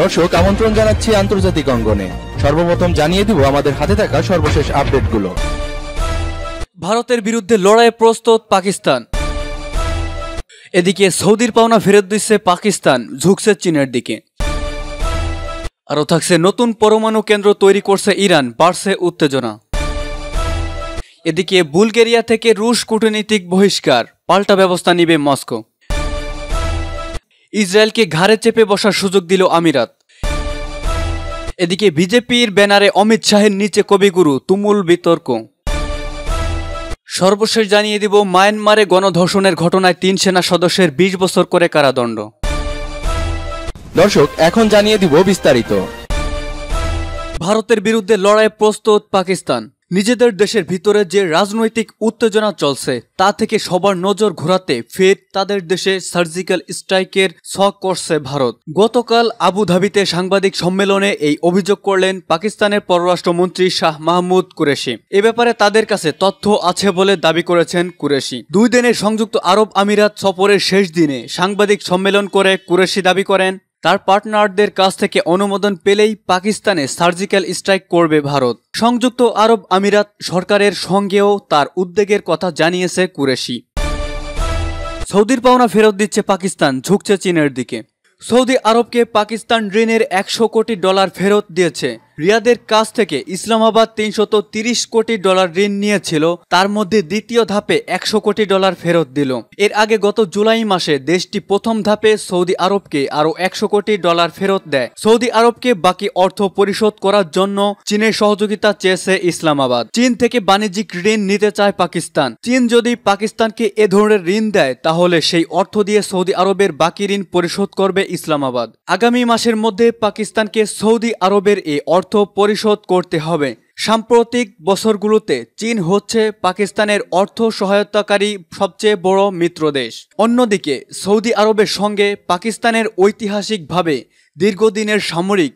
দর্শক আমন্ত্রণ জানাচ্ছি আন্তর্জাতিক অঙ্গনে সর্বপ্রথম জানিয়ে দিব আমাদের হাতে থাকা সর্বশেষ আপডেটগুলো ভারতের বিরুদ্ধে লড়াইয়ে প্রস্তুত পাকিস্তান এদিকে সৌদির পাওনা ফেরত দিচ্ছে পাকিস্তান ঝুঁকছে চীনের দিকে আরও থাকছে নতুন পরমাণু কেন্দ্র তৈরি করছে ইরান বাড়ছে উত্তেজনা এদিকে বুলগেরিয়া থেকে রুশ কূটনীতিক বহিষ্কার পাল্টা ব্যবস্থা নিবে মস্কো ইসরায়েলকে ঘাড়ে চেপে বসার সুযোগ দিল আমিরাত এদিকে বিজেপির ব্যানারে অমিত শাহের নিচে কবিগুরু তুমুল বিতর্ক সর্বশেষ জানিয়ে দিব মায়ানমারে গণধর্ষণের ঘটনায় তিন সেনা সদস্যের ২০ বছর করে কারাদণ্ড দর্শক এখন জানিয়ে দিব বিস্তারিত ভারতের বিরুদ্ধে লড়াই প্রস্তুত পাকিস্তান নিজেদের দেশের ভিতরে যে রাজনৈতিক উত্তেজনা চলছে তা থেকে সবার নজর ঘোরাতে ফের তাদের দেশে সার্জিক্যাল স্ট্রাইকের শখ করছে ভারত গতকাল আবুধাবিতে সাংবাদিক সম্মেলনে এই অভিযোগ করলেন পাকিস্তানের পররাষ্ট্রমন্ত্রী শাহ মাহমুদ কুরেশি এ ব্যাপারে তাদের কাছে তথ্য আছে বলে দাবি করেছেন কুরেশি দুই দিনের সংযুক্ত আরব আমিরাত সফরের শেষ দিনে সাংবাদিক সম্মেলন করে কুরেশি দাবি করেন তার পার্টনারদের কাছ থেকে অনুমোদন পেলেই পাকিস্তানে সার্জিক্যাল স্ট্রাইক করবে ভারত সংযুক্ত আরব আমিরাত সরকারের সঙ্গেও তার উদ্বেগের কথা জানিয়েছে কুরেশি সৌদির পাওনা ফেরত দিচ্ছে পাকিস্তান ঝুঁকছে চীনের দিকে সৌদি আরবকে পাকিস্তান ঋণের একশো কোটি ডলার ফেরত দিয়েছে রিয়াদের কাছ থেকে ইসলামাবাদ তিনশত কোটি ডলার ঋণ নিয়েছিল তার মধ্যে দ্বিতীয় ধাপে একশো কোটি ডলার ফেরত দিল এর আগে গত জুলাই মাসে দেশটি প্রথম ধাপে সৌদি আরবকে আরও একশো কোটি ডলার ফেরত দেয় সৌদি আরবকে বাকি অর্থ পরিশোধ করার জন্য চীনের সহযোগিতা চেয়েছে ইসলামাবাদ চীন থেকে বাণিজ্যিক ঋণ নিতে চায় পাকিস্তান চীন যদি পাকিস্তানকে এ ধরনের ঋণ দেয় তাহলে সেই অর্থ দিয়ে সৌদি আরবের বাকি ঋণ পরিশোধ করবে ইসলামাবাদ আগামী মাসের মধ্যে পাকিস্তানকে সৌদি আরবের এই অর্থ অর্থ পরিশোধ করতে হবে সাম্প্রতিক বছরগুলোতে চীন হচ্ছে পাকিস্তানের অর্থ সহায়তাকারী সবচেয়ে বড় মিত্র দেশ অন্যদিকে সৌদি আরবের সঙ্গে পাকিস্তানের ঐতিহাসিকভাবে দীর্ঘদিনের সামরিক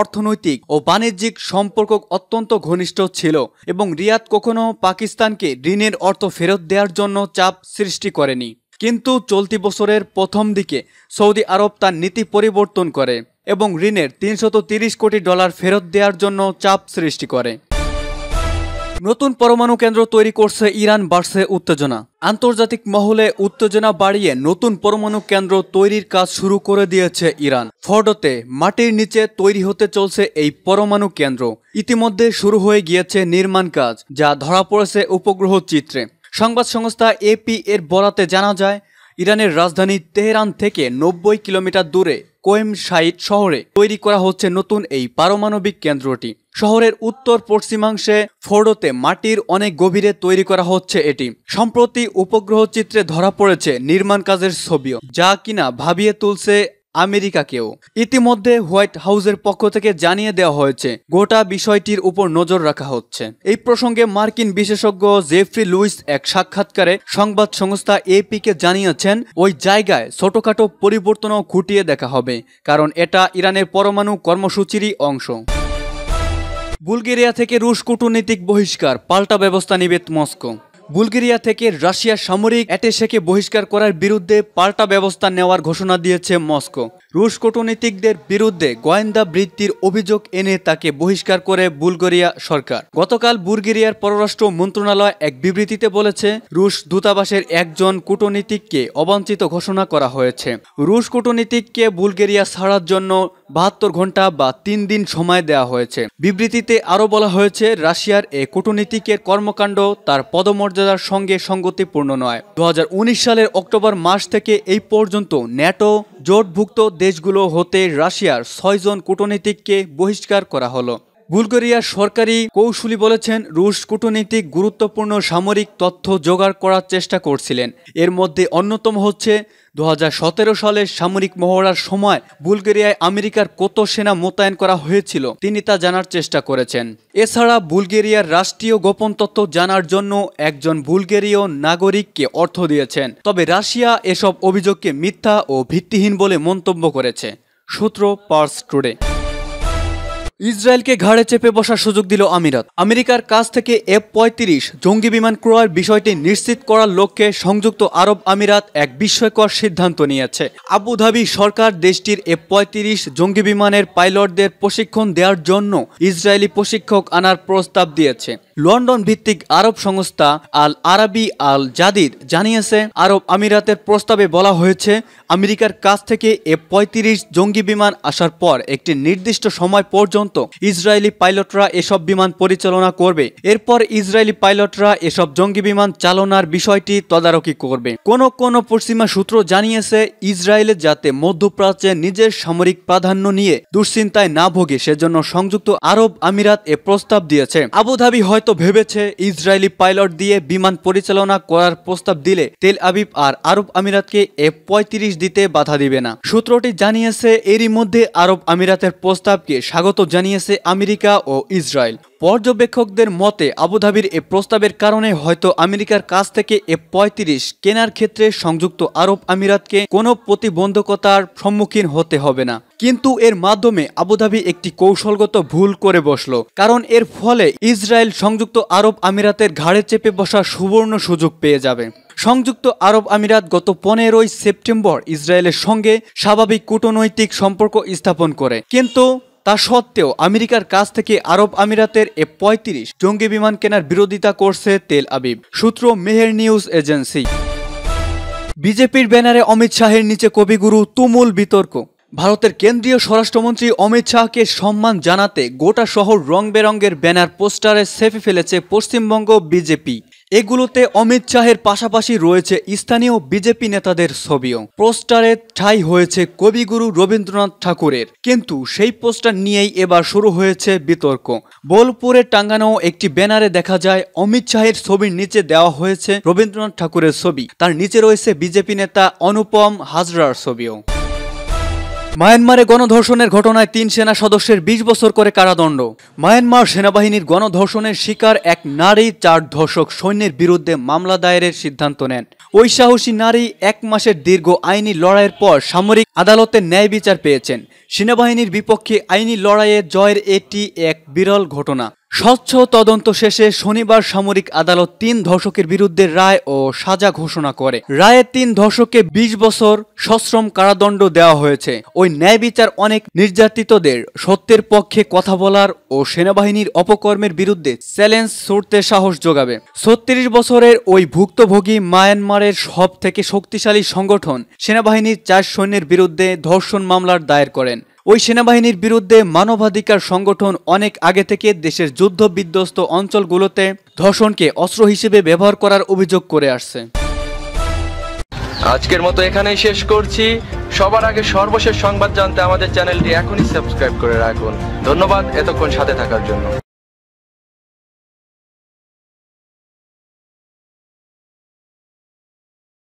অর্থনৈতিক ও বাণিজ্যিক সম্পর্ক অত্যন্ত ঘনিষ্ঠ ছিল এবং রিয়াদ কখনও পাকিস্তানকে ঋণের অর্থ ফেরত দেওয়ার জন্য চাপ সৃষ্টি করেনি কিন্তু চলতি বছরের প্রথম দিকে সৌদি আরব তার নীতি পরিবর্তন করে এবং ঋণের তিনশত কোটি ডলার ফেরত দেওয়ার জন্য চাপ সৃষ্টি করে নতুন পরমাণু কেন্দ্র তৈরি করছে ইরান বাড়ছে উত্তেজনা আন্তর্জাতিক মহলে উত্তেজনা বাড়িয়ে নতুন পরমাণু কেন্দ্র তৈরির কাজ শুরু করে দিয়েছে ইরান ফর্ডতে মাটির নিচে তৈরি হতে চলছে এই পরমাণু কেন্দ্র ইতিমধ্যে শুরু হয়ে গিয়েছে নির্মাণ কাজ যা ধরা পড়েছে উপগ্রহ চিত্রে সংবাদ সংস্থা এপি এর বরাতে জানা যায় ইরানের রাজধানী তেহরান থেকে নব্বই কিলোমিটার দূরে কোয়েম সাইদ শহরে তৈরি করা হচ্ছে নতুন এই পারমাণবিক কেন্দ্রটি শহরের উত্তর পশ্চিমাংশে ফোর্ডোতে মাটির অনেক গভীরে তৈরি করা হচ্ছে এটি সম্প্রতি উপগ্রহ চিত্রে ধরা পড়েছে নির্মাণ কাজের ছবিও যা কিনা ভাবিয়ে তুলছে আমেরিকাকেও ইতিমধ্যে হোয়াইট হাউসের পক্ষ থেকে জানিয়ে দেওয়া হয়েছে গোটা বিষয়টির উপর নজর রাখা হচ্ছে এই প্রসঙ্গে মার্কিন বিশেষজ্ঞ জেফ্রি লুইস এক সাক্ষাৎকারে সংবাদ সংস্থা এপিকে জানিয়েছেন ওই জায়গায় ছোটখাটো পরিবর্তনও খুঁটিয়ে দেখা হবে কারণ এটা ইরানের পরমাণু কর্মসূচিরই অংশ বুলগেরিয়া থেকে রুশ কূটনীতিক বহিষ্কার পাল্টা ব্যবস্থা নিবেদ মস্কো বুলগেরিয়া থেকে রাশিয়ার সামরিক অ্যাটেশেকে বহিষ্কার করার বিরুদ্ধে পাল্টা ব্যবস্থা নেওয়ার ঘোষণা দিয়েছে মস্কো রুশ কূটনীতিকদের বিরুদ্ধে গোয়েন্দা বৃত্তির অভিযোগ এনে তাকে বহিষ্কার করে বুলগেরিয়া সরকার গতকাল বুলগেরিয়ার পররাষ্ট্র মন্ত্রণালয় এক বিবৃতিতে বলেছে রুশ দূতাবাসের একজন কূটনীতিককে অবাঞ্ছিত ঘোষণা করা হয়েছে রুশ কূটনীতিককে বুলগেরিয়া ছাড়ার জন্য বাহাত্তর ঘন্টা বা তিন দিন সময় দেওয়া হয়েছে বিবৃতিতে আরও বলা হয়েছে রাশিয়ার এ কূটনীতিকের কর্মকাণ্ড তার পদমর্যাদার সঙ্গে সঙ্গতিপূর্ণ নয় দু সালের অক্টোবর মাস থেকে এই পর্যন্ত ন্যাটো জোটভুক্ত দেশগুলো হতে রাশিয়ার ছয়জন কূটনীতিককে বহিষ্কার করা হলো বুলগেরিয়ার সরকারি কৌশলী বলেছেন রুশ কূটনীতিক গুরুত্বপূর্ণ সামরিক তথ্য জোগাড় করার চেষ্টা করছিলেন এর মধ্যে অন্যতম হচ্ছে দু সালের সামরিক মহড়ার সময় বুলগেরিয়ায় আমেরিকার কত সেনা মোতায়েন করা হয়েছিল তিনি তা জানার চেষ্টা করেছেন এছাড়া বুলগেরিয়ার রাষ্ট্রীয় গোপন তথ্য জানার জন্য একজন বুলগেরীয় নাগরিককে অর্থ দিয়েছেন তবে রাশিয়া এসব অভিযোগকে মিথ্যা ও ভিত্তিহীন বলে মন্তব্য করেছে সূত্র পার্স টুডে ইসরায়েলকে ঘাড়ে চেপে বসার সুযোগ দিল আমিরাত আমেরিকার কাছ থেকে এফ পঁয়ত্রিশ জঙ্গি বিমান ক্রয়ের বিষয়টি নিশ্চিত করার লক্ষ্যে সংযুক্ত আরব আমিরাত এক বিস্ময়কর সিদ্ধান্ত নিয়েছে আবুধাবি সরকার দেশটির এফ পঁয়ত্রিশ জঙ্গি বিমানের পাইলটদের প্রশিক্ষণ দেওয়ার জন্য ইসরায়েলি প্রশিক্ষক আনার প্রস্তাব দিয়েছে লন্ডন ভিত্তিক আরব সংস্থা আল আরাবি আল জাদিদ জানিয়েছে আরব আমিরাতের প্রস্তাবে বলা হয়েছে আমেরিকার কাছ থেকে এফ পঁয়ত্রিশ জঙ্গি বিমান আসার পর একটি নির্দিষ্ট সময় পর্যন্ত পর্যন্ত ইসরায়েলি পাইলটরা এসব বিমান পরিচালনা করবে এরপর ইসরায়েলি পাইলটরা এসব জঙ্গি বিমান চালনার বিষয়টি তদারকি করবে কোন কোন পশ্চিমা সূত্র জানিয়েছে ইসরায়েলে যাতে মধ্যপ্রাচ্যে নিজের সামরিক প্রাধান্য নিয়ে দুশ্চিন্তায় না ভোগে সেজন্য সংযুক্ত আরব আমিরাত এ প্রস্তাব দিয়েছে আবুধাবি হয়তো ভেবেছে ইসরায়েলি পাইলট দিয়ে বিমান পরিচালনা করার প্রস্তাব দিলে তেল আবিব আর আরব আমিরাতকে এ পঁয়ত্রিশ দিতে বাধা দিবে না সূত্রটি জানিয়েছে এরই মধ্যে আরব আমিরাতের প্রস্তাবকে স্বাগত জানিয়ে জানিয়েছে আমেরিকা ও ইসরায়েল পর্যবেক্ষকদের মতে আবুধাবির এ প্রস্তাবের কারণে হয়তো আমেরিকার কাছ থেকে এ পঁয়ত্রিশ কেনার ক্ষেত্রে সংযুক্ত আরব আমিরাতকে কোনো প্রতিবন্ধকতার সম্মুখীন হতে হবে না কিন্তু এর মাধ্যমে আবুধাবি একটি কৌশলগত ভুল করে বসল কারণ এর ফলে ইসরায়েল সংযুক্ত আরব আমিরাতের ঘাড়ে চেপে বসা সুবর্ণ সুযোগ পেয়ে যাবে সংযুক্ত আরব আমিরাত গত পনেরোই সেপ্টেম্বর ইসরায়েলের সঙ্গে স্বাভাবিক কূটনৈতিক সম্পর্ক স্থাপন করে কিন্তু তা সত্ত্বেও আমেরিকার কাছ থেকে আরব আমিরাতের এ পঁয়ত্রিশ জঙ্গি বিমান কেনার বিরোধিতা করছে তেল আবিব সূত্র মেহের নিউজ এজেন্সি বিজেপির ব্যানারে অমিত শাহের নিচে কবিগুরু তুমুল বিতর্ক ভারতের কেন্দ্রীয় স্বরাষ্ট্রমন্ত্রী অমিত শাহকে সম্মান জানাতে গোটা শহর রং বেরঙ্গের ব্যানার পোস্টারে সেফে ফেলেছে পশ্চিমবঙ্গ বিজেপি এগুলোতে অমিত শাহের পাশাপাশি রয়েছে স্থানীয় বিজেপি নেতাদের ছবিও পোস্টারে ঠাই হয়েছে কবিগুরু রবীন্দ্রনাথ ঠাকুরের কিন্তু সেই পোস্টার নিয়েই এবার শুরু হয়েছে বিতর্ক বোলপুরে টাঙ্গানো একটি ব্যানারে দেখা যায় অমিত শাহের ছবির নিচে দেওয়া হয়েছে রবীন্দ্রনাথ ঠাকুরের ছবি তার নিচে রয়েছে বিজেপি নেতা অনুপম হাজরার ছবিও মায়ানমারে গণধর্ষণের ঘটনায় তিন সেনা সদস্যের ২০ বছর করে কারাদণ্ড মায়ানমার সেনাবাহিনীর গণধর্ষণের শিকার এক নারী চার ধর্ষক সৈন্যের বিরুদ্ধে মামলা দায়েরের সিদ্ধান্ত নেন ওই সাহসী নারী এক মাসের দীর্ঘ আইনি লড়াইয়ের পর সামরিক আদালতে ন্যায় বিচার পেয়েছেন সেনাবাহিনীর বিপক্ষে আইনি লড়াইয়ে জয়ের এটি এক বিরল ঘটনা স্বচ্ছ তদন্ত শেষে শনিবার সামরিক আদালত তিন ধর্ষকের বিরুদ্ধে রায় ও সাজা ঘোষণা করে রায়ে তিন ধর্ষককে ২০ বছর সশ্রম কারাদণ্ড দেওয়া হয়েছে ওই ন্যায় বিচার অনেক নির্যাতিতদের সত্যের পক্ষে কথা বলার ও সেনাবাহিনীর অপকর্মের বিরুদ্ধে চ্যালেঞ্জ ছুটতে সাহস যোগাবে ছত্রিশ বছরের ওই ভুক্তভোগী মায়ানমারের সব থেকে শক্তিশালী সংগঠন সেনাবাহিনীর চার সৈন্যের বিরুদ্ধে ধর্ষণ মামলার দায়ের করেন ওই সেনাবাহিনীর বিরুদ্ধে মানবাধিকার সংগঠন অনেক আগে থেকে দেশের যুদ্ধ বিধ্বস্ত অঞ্চলগুলোতে ধর্ষণকে অস্ত্র হিসেবে ব্যবহার করার অভিযোগ করে আসছে আজকের মতো এখানেই শেষ করছি সবার আগে সর্বশেষ সংবাদ জানতে আমাদের চ্যানেলটি এখনই সাবস্ক্রাইব করে রাখুন ধন্যবাদ এতক্ষণ সাথে থাকার জন্য